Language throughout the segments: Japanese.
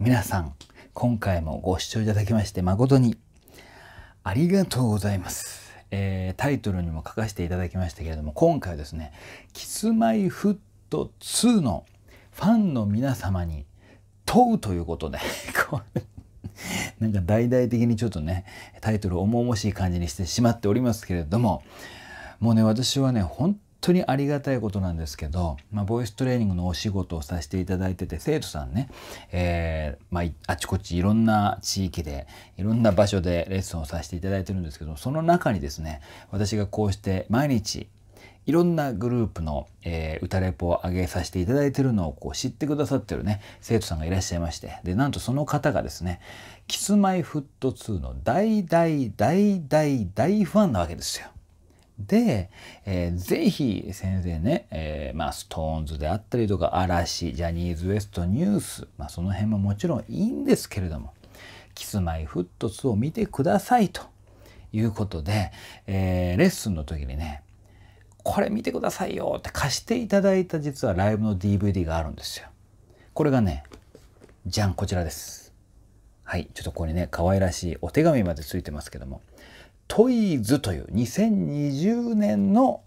皆さん、今回もご視聴いただきまして誠にありがとうございます。えー、タイトルにも書かせていただきましたけれども、今回はですね、キスマイフット2のファンの皆様に問うということで、これ、なんか大々的にちょっとね、タイトル重々しい感じにしてしまっておりますけれども、もうね、私はね、本当にありがたいことなんですけど、まあ、ボイストレーニングのお仕事をさせていただいてて生徒さんね、えー、まあ、あちこちいろんな地域でいろんな場所でレッスンをさせていただいてるんですけどその中にですね私がこうして毎日いろんなグループの、えー、歌レポを上げさせていただいてるのをこう知ってくださってるね生徒さんがいらっしゃいましてでなんとその方がですね「キスマイフット2の大大大大大ファンなわけですよ。で、えー、ぜひ先生ね、えー、まあ、ストーンズであったりとか、嵐、ジャニーズ WEST ニュース、まあ、その辺ももちろんいいんですけれども、キスマイフットスを見てくださいということで、えー、レッスンの時にね、これ見てくださいよって貸していただいた実はライブの DVD があるんですよ。これがね、じゃん、こちらです。はい、ちょっとここにね、可愛らしいお手紙までついてますけども。トイズという2020年の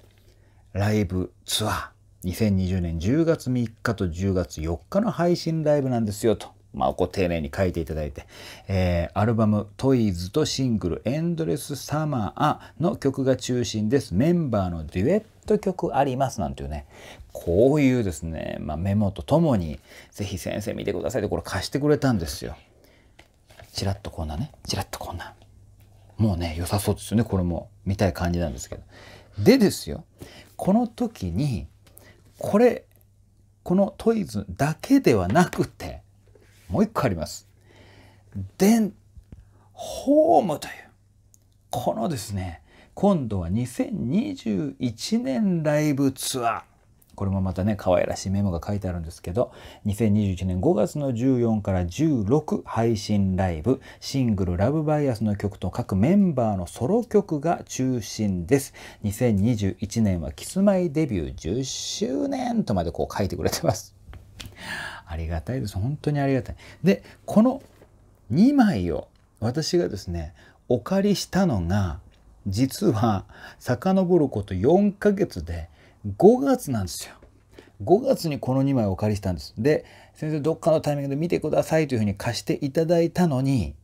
ライブツアー。2020年10月3日と10月4日の配信ライブなんですよと。まあ、丁寧に書いていただいて、えー、アルバム「トイズ」とシングル「エンドレスサマー」の曲が中心です。メンバーのデュエット曲ありますなんていうね、こういうですね、まあ、メモとともに、ぜひ先生見てくださいってこれ貸してくれたんですよ。ちらっとこんなね、ちらっとこんな。もうね、良さそうですよね。これも見たい感じなんですけど。でですよ、この時に、これ、このトイズだけではなくて、もう一個あります。デン、ホームという、このですね、今度は2021年ライブツアー。これもまたね、可愛らしいメモが書いてあるんですけど、2021年5月の14から16配信ライブ、シングルラブバイアスの曲と各メンバーのソロ曲が中心です。2021年はキスマイデビュー10周年とまでこう書いてくれてます。ありがたいです。本当にありがたい。で、この2枚を私がですね、お借りしたのが、実は遡ること4ヶ月で5月なんですよ。5月にこの2枚をお借りしたんです。で、先生どっかのタイミングで見てくださいというふうに貸していただいたのに、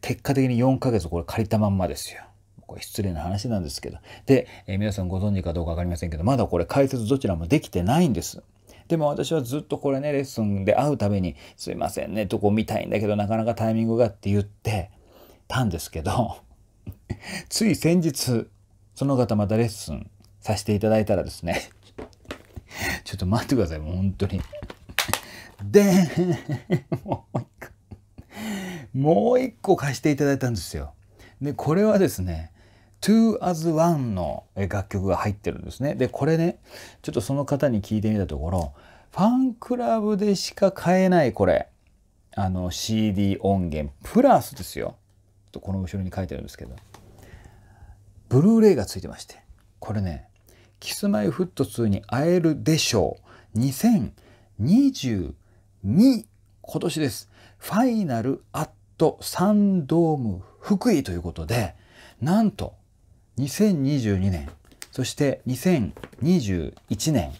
結果的に4ヶ月これ借りたまんまですよ。これ失礼な話なんですけど。で、えー、皆さんご存知かどうか分かりませんけど、まだこれ解説どちらもできてないんです。でも私はずっとこれね、レッスンで会うたびに、すいませんね、とこ見たいんだけど、なかなかタイミングがって言ってたんですけど、つい先日、その方またレッスンさせていただいたらですね ちょっと待ってください、もう本当にで、もう一個、もう一個貸していただいたんですよ。で、これはですね、To as One の楽曲が入ってるんですね。で、これね、ちょっとその方に聞いてみたところ、ファンクラブでしか買えないこれ、あの CD 音源、プラスですよ。とこの後ろに書いてるんですけど、ブルーレイがついてまして、これね、キスマイフット2に会えるでしょう。2022今年です。ファイナルアットサンドーム福井ということで、なんと2022年、そして2021年、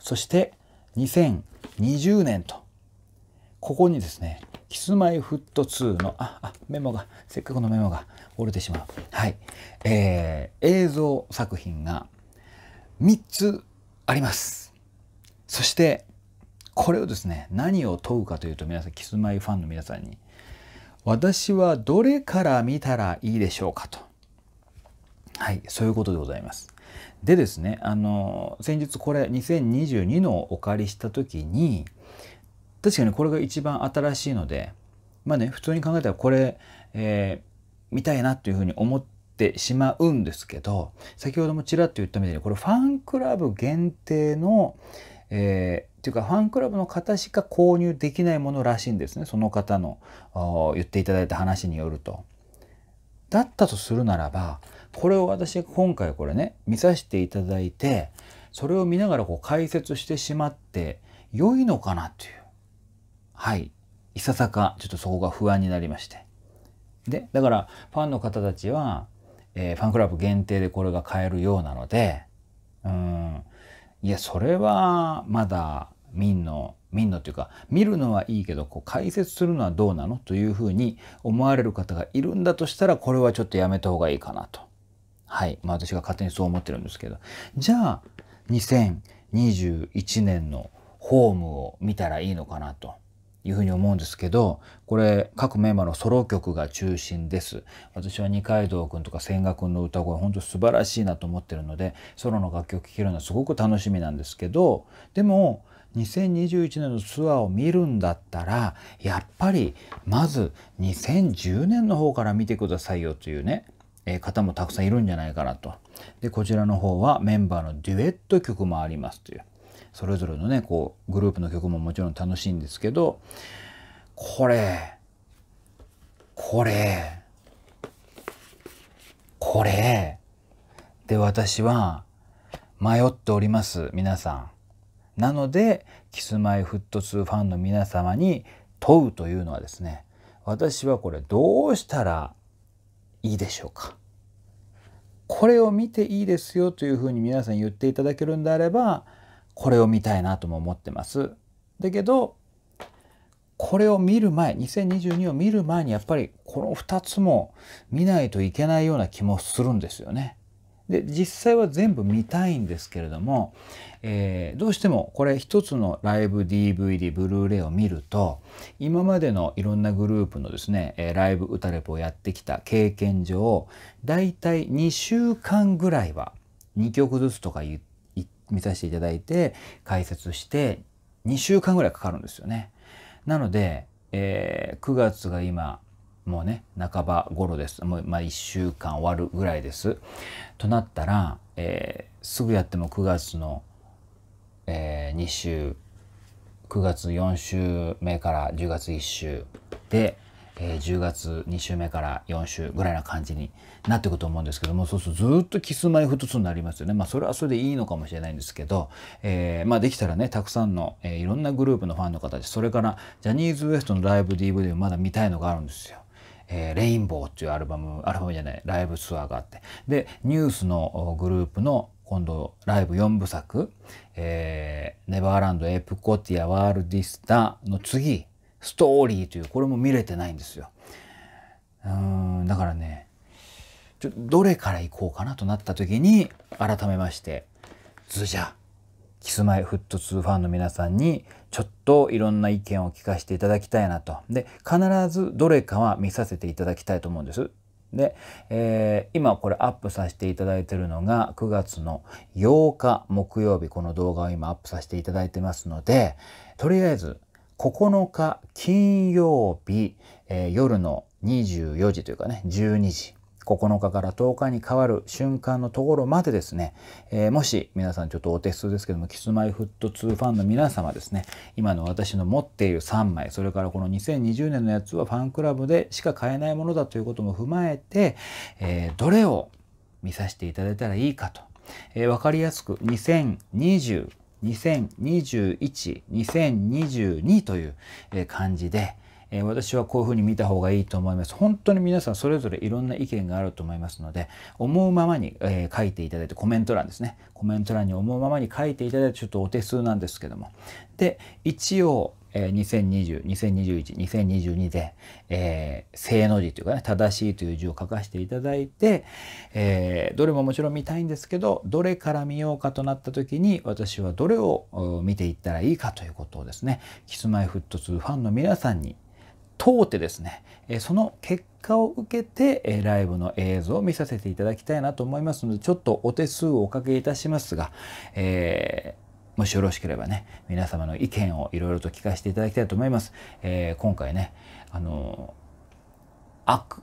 そして2020年と、ここにですね、キスマイフット2の、あ、あ、メモが、せっかくのメモが折れてしまう。はい。えー、映像作品が3つあります。そしてこれをですね何を問うかというと皆さんキスマイファンの皆さんに私はどれから見たらいいでしょうかとはいそういうことでございます。でですねあの先日これ2022のお借りした時に確かにこれが一番新しいのでまあね普通に考えたらこれ、えー、見たいなというふうに思っってしまうんですけど先ほどもちらっと言ったみたいにこれファンクラブ限定の、えー、っていうかファンクラブの方しか購入できないものらしいんですねその方の言っていただいた話によると。だったとするならばこれを私今回これね見させていただいてそれを見ながらこう解説してしまって良いのかなというはいいささかちょっとそこが不安になりまして。でだからファンの方たちはえー、ファンクラブ限定でこれが買えるようなので、うん、いや、それはまだ民の、民のっていうか、見るのはいいけど、こう解説するのはどうなのというふうに思われる方がいるんだとしたら、これはちょっとやめた方がいいかなと。はい。まあ私が勝手にそう思ってるんですけど。じゃあ、2021年のホームを見たらいいのかなと。いうふうに思うんですけどこれ各メンバーのソロ曲が中心です私は二階堂くんとか千賀くんの歌声本当素晴らしいなと思ってるのでソロの楽曲聴けるのはすごく楽しみなんですけどでも2021年のツアーを見るんだったらやっぱりまず2010年の方から見てくださいよというね方もたくさんいるんじゃないかなと。でこちらの方はメンバーのデュエット曲もありますという。それぞれのねこうグループの曲ももちろん楽しいんですけどこれこれこれで私は迷っております皆さん。なのでキスマイフットツーファンの皆様に問うというのはですね私はこれどうしたらいいでしょうかこれを見ていいですよというふうに皆さん言っていただけるんであればこれを見たいなとも思ってます。だけどこれを見る前2022を見る前にやっぱりこの2つも見ないといけないような気もするんですよね。で実際は全部見たいんですけれども、えー、どうしてもこれ一つのライブ DVD ブルーレイを見ると今までのいろんなグループのですね、えライブ歌レポをやってきた経験上だいたい2週間ぐらいは2曲ずつとか言って見させていただいて解説して2週間ぐらいかかるんですよね。なので、えー、9月が今もうね半ば頃ですもう、まあ、1週間終わるぐらいです。となったら、えー、すぐやっても9月の、えー、2週9月4週目から10月1週でえー、10月2週目から4週ぐらいな感じになっていくと思うんですけどもそうするとずっとキスマイ2つになりますよね。まあそれはそれでいいのかもしれないんですけど、えー、まあできたらねたくさんの、えー、いろんなグループのファンの方たちそれからジャニーズ WEST のライブ DVD をまだ見たいのがあるんですよ。えー、レインボーっていうアルバムアルバムじゃないライブツアーがあってでニュースのグループの今度ライブ4部作「えー、ネバーランドエプコティアワールディスタ」の次ストーリーというこれも見れてないんですよ。うんだからねちょどれから行こうかなとなった時に改めましてズジャキスマイフット2ファンの皆さんにちょっといろんな意見を聞かせていただきたいなと。で必ずどれかは見させていただきたいと思うんです。で、えー、今これアップさせていただいてるのが9月の8日木曜日この動画を今アップさせていただいてますのでとりあえず9日金曜日、えー、夜の24時というかね、12時。9日から10日に変わる瞬間のところまでですね、えー、もし皆さんちょっとお手数ですけども、キスマイフット2ファンの皆様ですね、今の私の持っている3枚、それからこの2020年のやつはファンクラブでしか買えないものだということも踏まえて、えー、どれを見させていただいたらいいかと、えー、分かりやすく2020 2021、2022という感じで、え私はこういうふうに見た方がいいと思います。本当に皆さんそれぞれいろんな意見があると思いますので、思うままに、え書いていただいて、コメント欄ですね。コメント欄に思うままに書いていただいて、ちょっとお手数なんですけども。で、一応、えー、2020、2021、2022で、えー、正の字というかね、正しいという字を書かせていただいて、えー、どれももちろん見たいんですけど、どれから見ようかとなった時に、私はどれを見ていったらいいかということをですね、キスマイフット2ファンの皆さんに問うてですね、えその結果を受けて、えライブの映像を見させていただきたいなと思いますので、ちょっとお手数をおかけいたしますが、えーもしよろしければね、皆様の意見をいろいろと聞かせていただきたいと思います。えー、今回ね、あの、悪、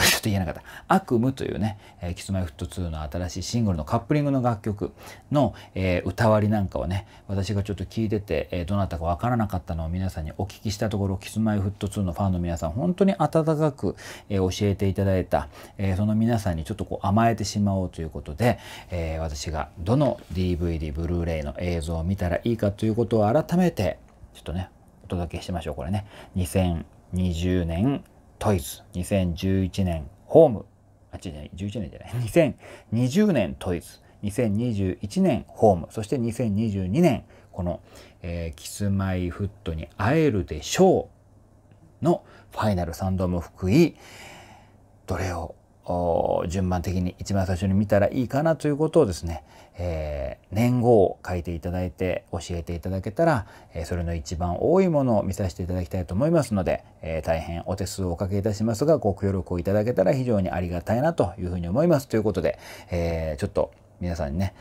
ちょっと言えなかった。悪夢というね、えー、キスマイフット2の新しいシングルのカップリングの楽曲の、えー、歌割りなんかをね、私がちょっと聞いてて、えー、どなたかわからなかったのを皆さんにお聞きしたところ、キスマイフット2のファンの皆さん、本当に温かく、え教えていただいた、えその皆さんにちょっとこう甘えてしまおうということで、え私がどの DVD、ブルーレイの映像を見たらいいかということを改めて、ちょっとね、お届けしましょう。これね、2020年トイズ2011年ホームあ違う11年じゃない2020年トイズ2021年ホームそして2022年この、えー、キスマイフットに会えるでしょう」のファイナル3度も含いどれを順番的に一番最初に見たらいいかなということをですね、えー、年号を書いていただいて教えていただけたら、えー、それの一番多いものを見させていただきたいと思いますので、えー、大変お手数をおかけいたしますがご協力をいただけたら非常にありがたいなというふうに思いますということで、えちょっと皆さんにね、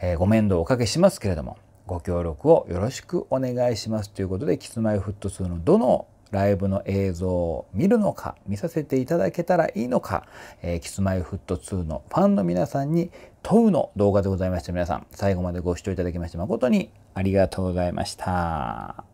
えご面倒をおかけしますけれどもご協力をよろしくお願いしますということでキスマイフット2のどのライブの映像を見るのか見させていただけたらいいのか、えー、キスマイフット2のファンの皆さんに問うの動画でございました皆さん最後までご視聴いただきまして誠にありがとうございました。